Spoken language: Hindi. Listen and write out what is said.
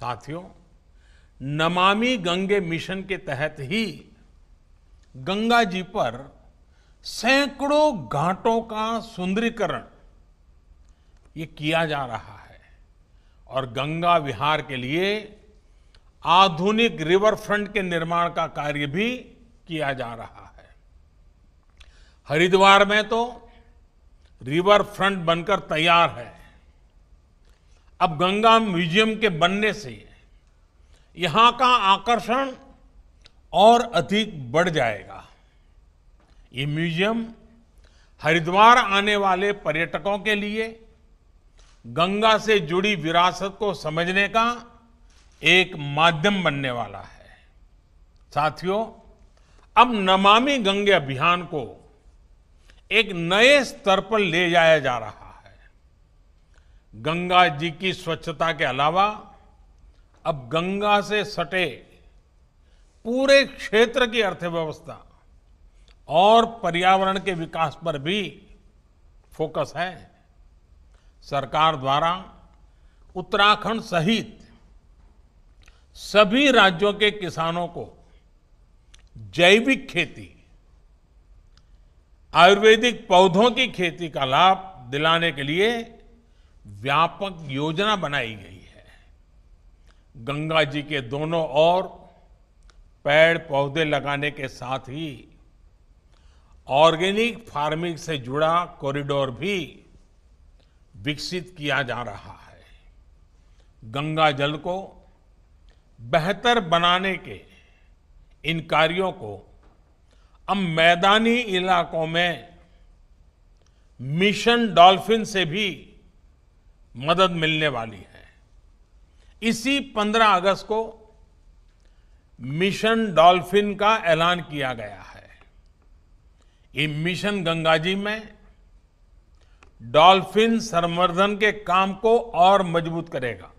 साथियों नमामि गंगे मिशन के तहत ही गंगा जी पर सैकड़ों घाटों का सुंदरीकरण ये किया जा रहा है और गंगा विहार के लिए आधुनिक रिवर फ्रंट के निर्माण का कार्य भी किया जा रहा है हरिद्वार में तो रिवर फ्रंट बनकर तैयार है अब गंगा म्यूजियम के बनने से यहां का आकर्षण और अधिक बढ़ जाएगा ये म्यूजियम हरिद्वार आने वाले पर्यटकों के लिए गंगा से जुड़ी विरासत को समझने का एक माध्यम बनने वाला है साथियों अब नमामि गंगे अभियान को एक नए स्तर पर ले जाया जा रहा है गंगा जी की स्वच्छता के अलावा अब गंगा से सटे पूरे क्षेत्र की अर्थव्यवस्था और पर्यावरण के विकास पर भी फोकस है सरकार द्वारा उत्तराखंड सहित सभी राज्यों के किसानों को जैविक खेती आयुर्वेदिक पौधों की खेती का लाभ दिलाने के लिए व्यापक योजना बनाई गई है गंगा जी के दोनों ओर पेड़ पौधे लगाने के साथ ही ऑर्गेनिक फार्मिंग से जुड़ा कॉरिडोर भी विकसित किया जा रहा है गंगा जल को बेहतर बनाने के इन कार्यों को अब मैदानी इलाकों में मिशन डॉल्फिन से भी मदद मिलने वाली है इसी 15 अगस्त को मिशन डॉल्फिन का ऐलान किया गया है ये मिशन गंगा जी में डॉल्फिन संवर्धन के काम को और मजबूत करेगा